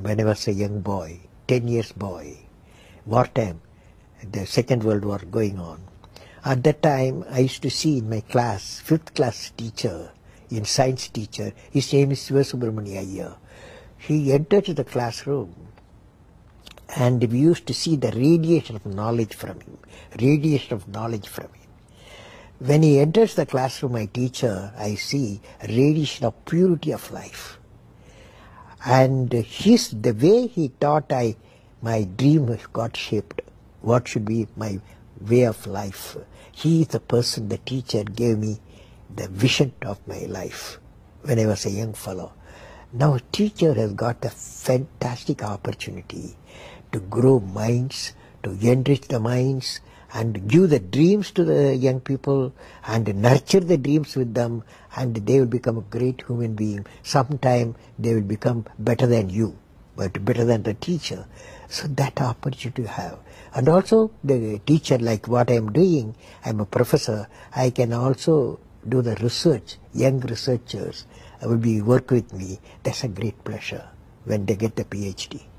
when I was a young boy, 10 years boy, wartime, the Second World War going on. At that time, I used to see in my class, fifth class teacher, in science teacher, his name is Sivasubramania Iyer. He entered the classroom and we used to see the radiation of knowledge from him, radiation of knowledge from him. When he enters the classroom, my teacher, I see radiation of purity of life and his, the way he taught, I, my dream got shaped. What should be my way of life? He is the person, the teacher gave me the vision of my life when I was a young fellow. Now teacher has got a fantastic opportunity to grow minds, to enrich the minds, and give the dreams to the young people and nurture the dreams with them and they will become a great human being. Sometime they will become better than you, but better than the teacher. So that opportunity you have. And also the teacher, like what I am doing, I am a professor, I can also do the research, young researchers will be work with me. That's a great pleasure when they get the PhD.